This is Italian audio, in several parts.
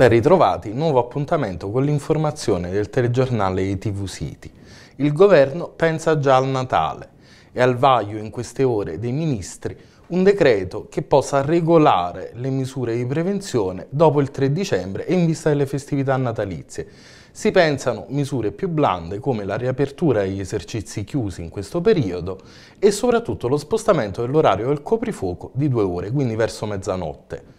Ben ritrovati, nuovo appuntamento con l'informazione del telegiornale di TV City. Il governo pensa già al Natale e al vaglio in queste ore dei ministri un decreto che possa regolare le misure di prevenzione dopo il 3 dicembre e in vista delle festività natalizie. Si pensano misure più blande come la riapertura degli esercizi chiusi in questo periodo e soprattutto lo spostamento dell'orario del coprifuoco di due ore, quindi verso mezzanotte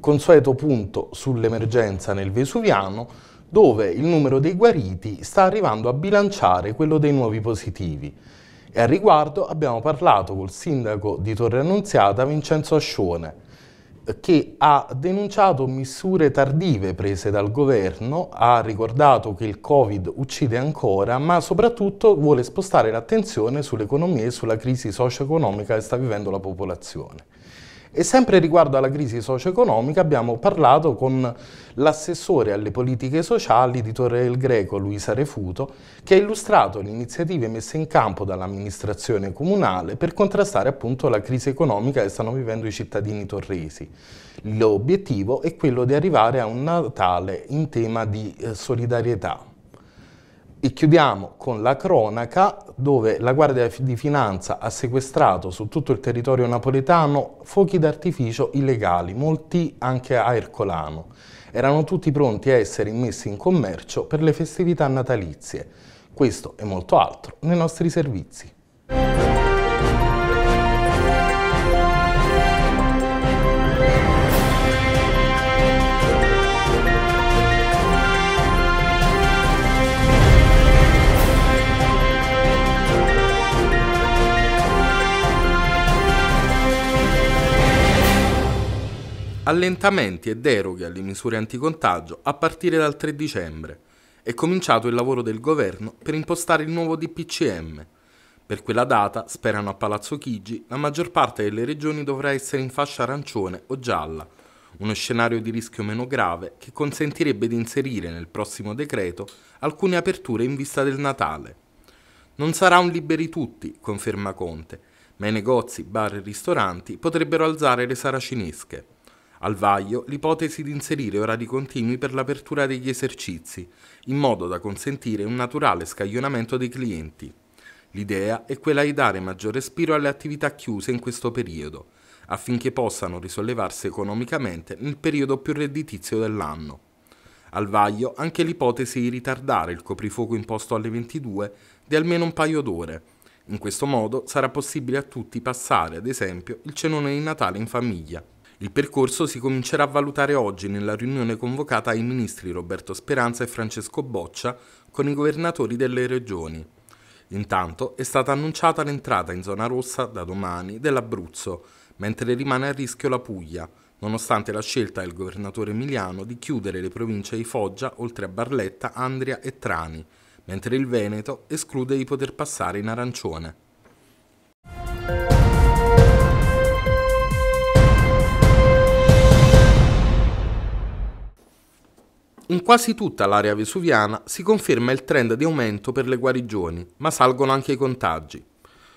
consueto punto sull'emergenza nel Vesuviano, dove il numero dei guariti sta arrivando a bilanciare quello dei nuovi positivi. E a riguardo abbiamo parlato col sindaco di Torre Annunziata, Vincenzo Ascione, che ha denunciato misure tardive prese dal governo, ha ricordato che il Covid uccide ancora, ma soprattutto vuole spostare l'attenzione sull'economia e sulla crisi socio-economica che sta vivendo la popolazione. E sempre riguardo alla crisi socio-economica abbiamo parlato con l'assessore alle politiche sociali di Torre del Greco, Luisa Refuto, che ha illustrato le iniziative messe in campo dall'amministrazione comunale per contrastare appunto la crisi economica che stanno vivendo i cittadini torresi. L'obiettivo è quello di arrivare a un Natale in tema di eh, solidarietà. E chiudiamo con la cronaca dove la Guardia di Finanza ha sequestrato su tutto il territorio napoletano fuochi d'artificio illegali, molti anche a Ercolano. Erano tutti pronti a essere immessi in commercio per le festività natalizie. Questo e molto altro nei nostri servizi. allentamenti e deroghe alle misure anticontagio a partire dal 3 dicembre. È cominciato il lavoro del governo per impostare il nuovo DPCM. Per quella data, sperano a Palazzo Chigi, la maggior parte delle regioni dovrà essere in fascia arancione o gialla, uno scenario di rischio meno grave che consentirebbe di inserire nel prossimo decreto alcune aperture in vista del Natale. Non sarà un liberi tutti, conferma Conte, ma i negozi, bar e ristoranti potrebbero alzare le saracinesche. Al vaglio l'ipotesi di inserire orari continui per l'apertura degli esercizi, in modo da consentire un naturale scaglionamento dei clienti. L'idea è quella di dare maggior respiro alle attività chiuse in questo periodo, affinché possano risollevarsi economicamente nel periodo più redditizio dell'anno. Al vaglio anche l'ipotesi di ritardare il coprifuoco imposto alle 22 di almeno un paio d'ore. In questo modo sarà possibile a tutti passare, ad esempio, il cenone di Natale in famiglia. Il percorso si comincerà a valutare oggi nella riunione convocata ai ministri Roberto Speranza e Francesco Boccia con i governatori delle regioni. Intanto è stata annunciata l'entrata in zona rossa da domani dell'Abruzzo, mentre rimane a rischio la Puglia, nonostante la scelta del governatore Emiliano di chiudere le province di Foggia, oltre a Barletta, Andria e Trani, mentre il Veneto esclude di poter passare in arancione. In quasi tutta l'area vesuviana si conferma il trend di aumento per le guarigioni, ma salgono anche i contagi.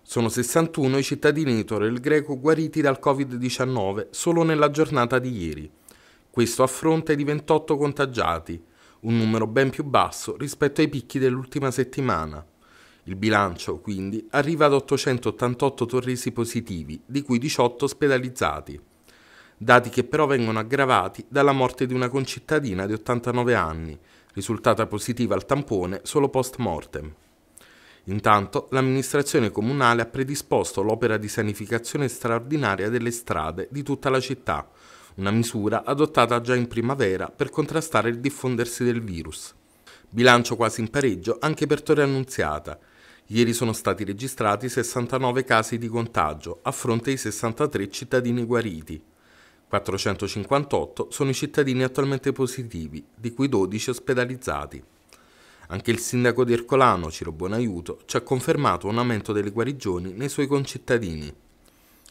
Sono 61 i cittadini di Torre il Greco guariti dal Covid-19 solo nella giornata di ieri. Questo a fronte di 28 contagiati, un numero ben più basso rispetto ai picchi dell'ultima settimana. Il bilancio, quindi, arriva ad 888 torresi positivi, di cui 18 ospedalizzati dati che però vengono aggravati dalla morte di una concittadina di 89 anni, risultata positiva al tampone solo post mortem. Intanto l'amministrazione comunale ha predisposto l'opera di sanificazione straordinaria delle strade di tutta la città, una misura adottata già in primavera per contrastare il diffondersi del virus. Bilancio quasi in pareggio anche per Torre Annunziata. Ieri sono stati registrati 69 casi di contagio a fronte ai 63 cittadini guariti, 458 sono i cittadini attualmente positivi, di cui 12 ospedalizzati. Anche il sindaco di Ercolano, Ciro Buonaiuto, ci ha confermato un aumento delle guarigioni nei suoi concittadini.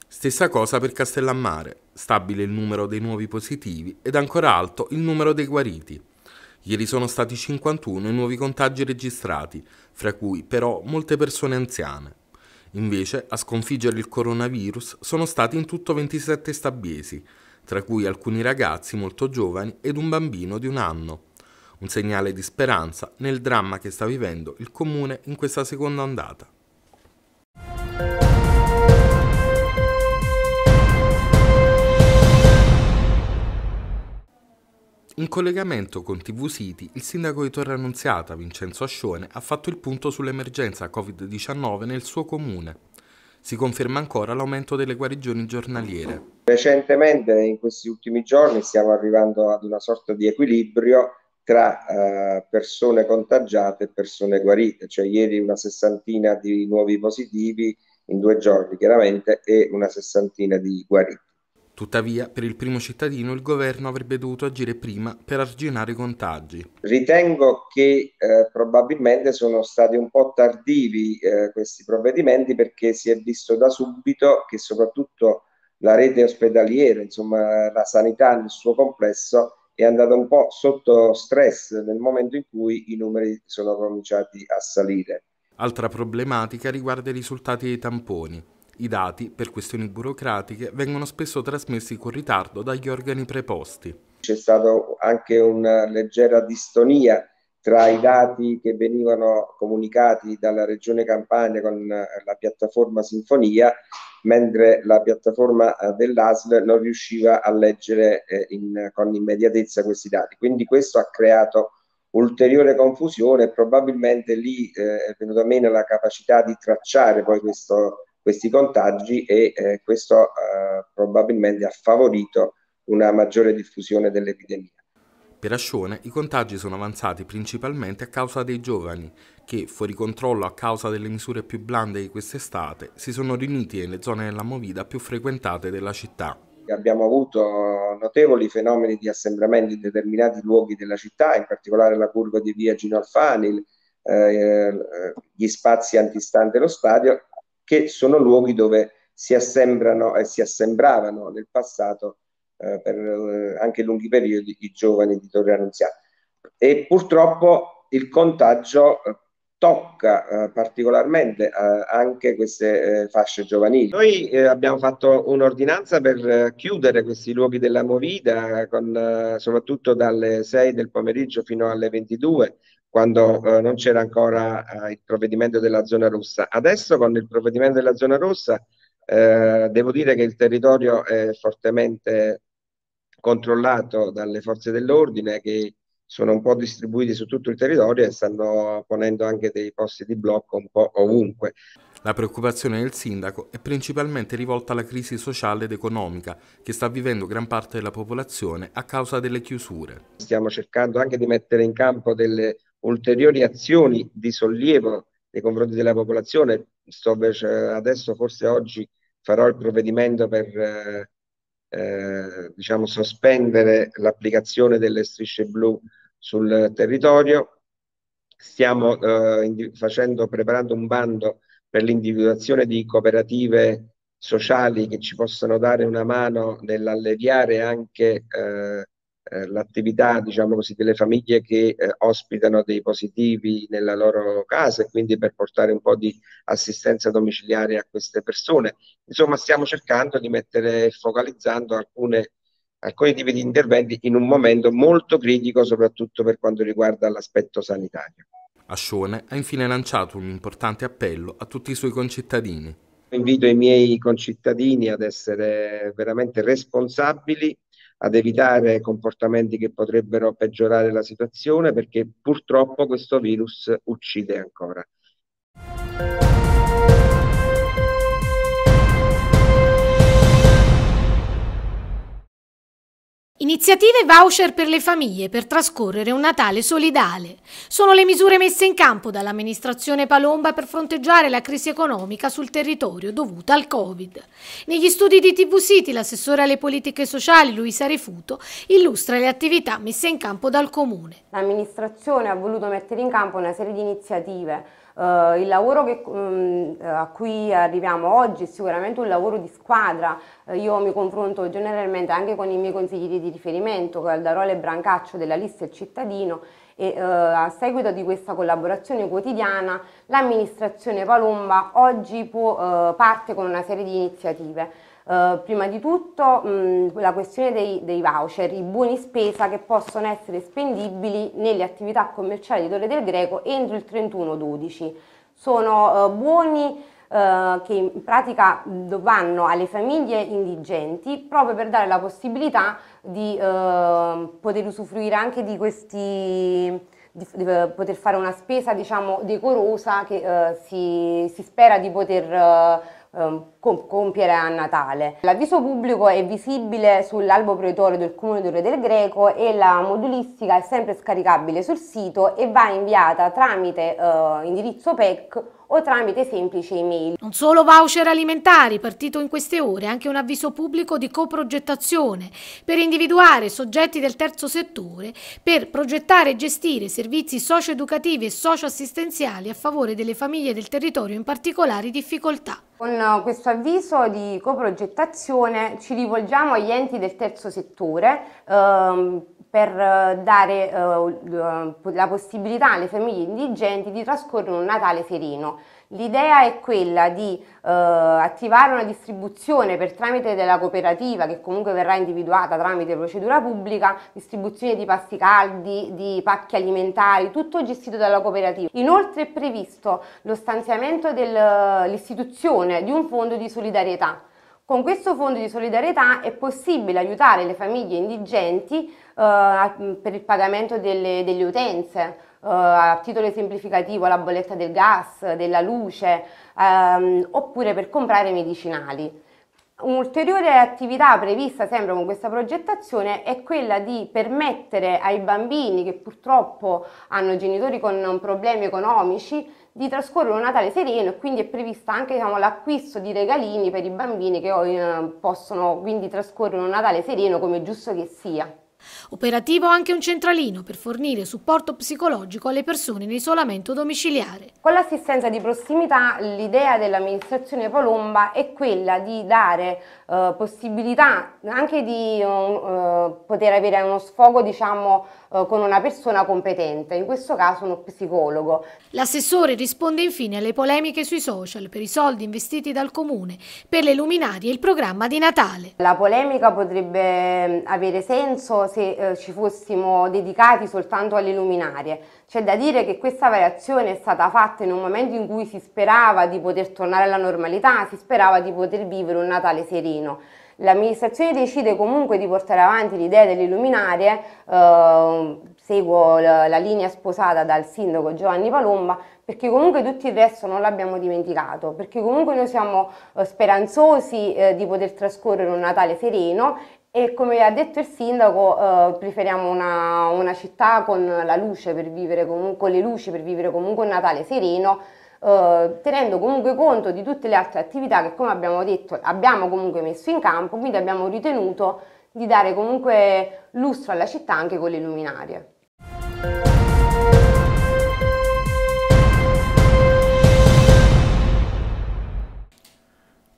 Stessa cosa per Castellammare, stabile il numero dei nuovi positivi ed ancora alto il numero dei guariti. Ieri sono stati 51 i nuovi contagi registrati, fra cui però molte persone anziane. Invece, a sconfiggere il coronavirus sono stati in tutto 27 stabiesi, tra cui alcuni ragazzi molto giovani ed un bambino di un anno. Un segnale di speranza nel dramma che sta vivendo il comune in questa seconda ondata. In collegamento con TV City, il sindaco di Torre Annunziata, Vincenzo Ascione, ha fatto il punto sull'emergenza Covid-19 nel suo comune. Si conferma ancora l'aumento delle guarigioni giornaliere. Recentemente, in questi ultimi giorni, stiamo arrivando ad una sorta di equilibrio tra eh, persone contagiate e persone guarite, cioè ieri una sessantina di nuovi positivi in due giorni chiaramente e una sessantina di guariti. Tuttavia, per il primo cittadino il governo avrebbe dovuto agire prima per arginare i contagi. Ritengo che eh, probabilmente sono stati un po' tardivi eh, questi provvedimenti perché si è visto da subito che soprattutto la rete ospedaliera, insomma la sanità nel suo complesso, è andata un po' sotto stress nel momento in cui i numeri sono cominciati a salire. Altra problematica riguarda i risultati dei tamponi. I dati, per questioni burocratiche, vengono spesso trasmessi con ritardo dagli organi preposti. C'è stata anche una leggera distonia tra i dati che venivano comunicati dalla Regione Campania con eh, la piattaforma Sinfonia, mentre la piattaforma eh, dell'ASL non riusciva a leggere eh, in, con immediatezza questi dati. Quindi questo ha creato ulteriore confusione e probabilmente lì è venuta meno la capacità di tracciare poi questo, questi contagi e eh, questo eh, probabilmente ha favorito una maggiore diffusione dell'epidemia. Per Ascione i contagi sono avanzati principalmente a causa dei giovani che, fuori controllo a causa delle misure più blande di quest'estate, si sono riuniti nelle zone della Movida più frequentate della città. Abbiamo avuto notevoli fenomeni di assembramento in determinati luoghi della città, in particolare la curva di via Gino Alfani, eh, eh, gli spazi antistante lo stadio che sono luoghi dove si assembrano e si assembravano nel passato eh, per eh, anche lunghi periodi i giovani di Torre Annunziata. E purtroppo il contagio eh, tocca eh, particolarmente eh, anche queste eh, fasce giovanili. Noi abbiamo fatto un'ordinanza per chiudere questi luoghi della movida, con, soprattutto dalle 6 del pomeriggio fino alle 22 quando eh, non c'era ancora eh, il provvedimento della zona rossa. Adesso con il provvedimento della zona rossa eh, devo dire che il territorio è fortemente controllato dalle forze dell'ordine che sono un po' distribuiti su tutto il territorio e stanno ponendo anche dei posti di blocco un po' ovunque. La preoccupazione del sindaco è principalmente rivolta alla crisi sociale ed economica che sta vivendo gran parte della popolazione a causa delle chiusure. Stiamo cercando anche di mettere in campo delle ulteriori azioni di sollievo nei confronti della popolazione. Sto eh, adesso, forse oggi, farò il provvedimento per eh, eh, diciamo, sospendere l'applicazione delle strisce blu sul territorio. Stiamo eh, facendo, preparando un bando per l'individuazione di cooperative sociali che ci possano dare una mano nell'alleviare anche eh, eh, l'attività diciamo così, delle famiglie che eh, ospitano dei positivi nella loro casa e quindi per portare un po' di assistenza domiciliare a queste persone. Insomma, stiamo cercando di mettere focalizzando alcune, alcuni tipi di interventi in un momento molto critico, soprattutto per quanto riguarda l'aspetto sanitario. Ascione ha infine lanciato un importante appello a tutti i suoi concittadini. Invito i miei concittadini ad essere veramente responsabili ad evitare comportamenti che potrebbero peggiorare la situazione perché purtroppo questo virus uccide ancora. Iniziative voucher per le famiglie per trascorrere un Natale solidale. Sono le misure messe in campo dall'amministrazione Palomba per fronteggiare la crisi economica sul territorio dovuta al Covid. Negli studi di TV City l'assessore alle politiche sociali Luisa Refuto illustra le attività messe in campo dal Comune. L'amministrazione ha voluto mettere in campo una serie di iniziative Uh, il lavoro che, um, a cui arriviamo oggi è sicuramente un lavoro di squadra, uh, io mi confronto generalmente anche con i miei consiglieri di riferimento, Caldarole e Brancaccio della Lista Il Cittadino e uh, a seguito di questa collaborazione quotidiana l'amministrazione Palomba oggi può, parte con una serie di iniziative. Eh, prima di tutto mh, la questione dei, dei, voucher, i buoni spesa che possono essere spendibili nelle attività commerciali di Torre del Greco entro il 31-12. Sono uh, buoni uh, che in pratica vanno alle famiglie indigenti proprio per dare la possibilità di poter usufruire anche di questi di, di, poter fare una spesa diciamo decorosa che si, si, spera di poter Ehm, compiere a Natale. L'avviso pubblico è visibile sull'albo proiettorio del Comune di Re del Greco e la modulistica è sempre scaricabile sul sito e va inviata tramite eh, indirizzo PEC o tramite semplice email. Non solo voucher alimentari, partito in queste ore anche un avviso pubblico di coprogettazione per individuare soggetti del terzo settore per progettare e gestire servizi socioeducativi e socioassistenziali a favore delle famiglie del territorio in particolari difficoltà. Con questo avviso di coprogettazione ci rivolgiamo agli enti del terzo settore ehm, per dare eh, la possibilità alle famiglie indigenti di trascorrere un Natale ferino. L'idea è quella di eh, attivare una distribuzione per tramite della cooperativa che comunque verrà individuata tramite procedura pubblica, distribuzione di pasti caldi, di pacchi alimentari, tutto gestito dalla cooperativa. Inoltre è previsto lo stanziamento dell'istituzione di un fondo di solidarietà con questo fondo di solidarietà è possibile aiutare le famiglie indigenti eh, per il pagamento delle, delle utenze, eh, a titolo esemplificativo la bolletta del gas, della luce, ehm, oppure per comprare medicinali. Un'ulteriore attività prevista sempre con questa progettazione è quella di permettere ai bambini che purtroppo hanno genitori con problemi economici di trascorrere un Natale sereno e quindi è prevista anche diciamo, l'acquisto di regalini per i bambini che eh, possono quindi trascorrere un Natale sereno come giusto che sia. Operativo anche un centralino per fornire supporto psicologico alle persone in isolamento domiciliare. Con l'assistenza di prossimità l'idea dell'amministrazione Palomba è quella di dare eh, possibilità anche di eh, eh, poter avere uno sfogo diciamo, eh, con una persona competente, in questo caso uno psicologo. L'assessore risponde infine alle polemiche sui social per i soldi investiti dal comune, per le luminarie e il programma di Natale. La polemica potrebbe mm, avere senso se eh, ci fossimo dedicati soltanto alle luminarie. C'è da dire che questa variazione è stata fatta in un momento in cui si sperava di poter tornare alla normalità, si sperava di poter vivere un Natale sereno. L'amministrazione decide comunque di portare avanti l'idea delle luminarie, eh, seguo la, la, linea sposata dal sindaco Giovanni Palomba, perché comunque tutto il resto non l'abbiamo dimenticato, perché comunque noi siamo eh, speranzosi eh, di poter trascorrere un Natale sereno e come ha detto il sindaco, eh, preferiamo una, una, città con la luce per vivere comunque, le luci per vivere comunque un Natale sereno, eh, tenendo comunque conto di tutte le altre attività che, come abbiamo detto, abbiamo comunque messo in campo, quindi abbiamo ritenuto di dare comunque lustro alla città anche con le luminarie.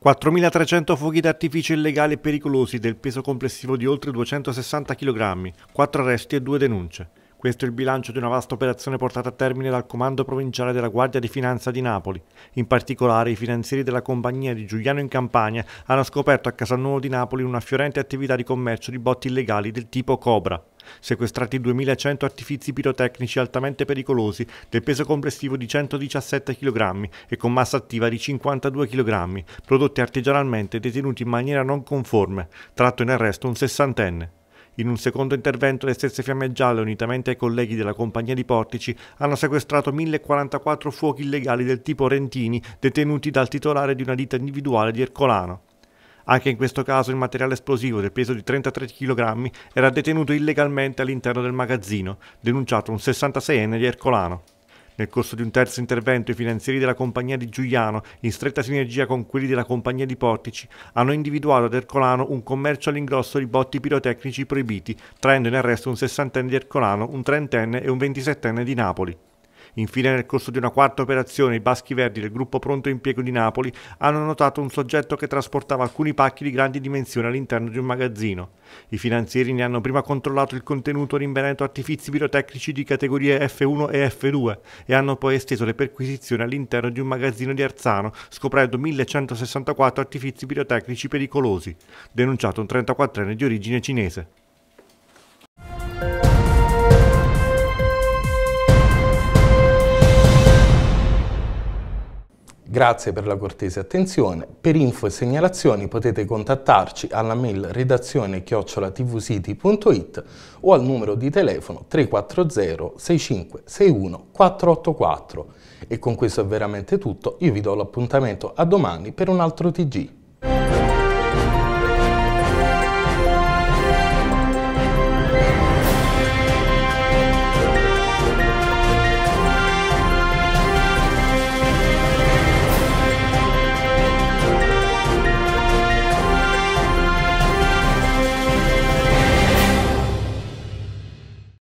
4.300 fuochi d'artificio illegali e pericolosi del peso complessivo di oltre 260 kg, 4 arresti e 2 denunce. Questo è il bilancio di una vasta operazione portata a termine dal Comando Provinciale della Guardia di Finanza di Napoli. In particolare, i finanzieri della compagnia di Giuliano in Campania hanno scoperto a Casalnuovo di Napoli una fiorente attività di commercio di botti illegali del tipo Cobra. Sequestrati 2100 artifizi pirotecnici altamente pericolosi del peso complessivo di 117 kg e con massa attiva di 52 kg, prodotti artigianalmente e detenuti in maniera non conforme, tratto in arresto un sessantenne. In un secondo intervento le stesse Fiamme Gialle, unitamente ai colleghi della compagnia di Portici, hanno sequestrato 1044 fuochi illegali del tipo Rentini detenuti dal titolare di una ditta individuale di Ercolano. Anche in questo caso il materiale esplosivo del peso di 33 kg era detenuto illegalmente all'interno del magazzino, denunciato un 66enne di Ercolano. Nel corso di un terzo intervento i finanzieri della compagnia di Giuliano, in stretta sinergia con quelli della compagnia di Portici, hanno individuato ad Ercolano un commercio all'ingrosso di botti pirotecnici proibiti, traendo in arresto un sessantenne di Ercolano, un trentenne e un ventisettenne di Napoli. Infine nel corso di una quarta operazione i Baschi Verdi del gruppo Pronto Impiego di Napoli hanno notato un soggetto che trasportava alcuni pacchi di grandi dimensioni all'interno di un magazzino. I finanzieri ne hanno prima controllato il contenuto rinvenendo artifici pirotecnici di categorie F1 e F2 e hanno poi esteso le perquisizioni all'interno di un magazzino di Arzano scoprendo 1164 artifici pirotecnici pericolosi, denunciato un 34enne di origine cinese. Grazie per la cortese attenzione. Per info e segnalazioni potete contattarci alla mail redazione chiocciolatvsiti.it o al numero di telefono 340 6561 484. E con questo è veramente tutto, io vi do l'appuntamento a domani per un altro TG.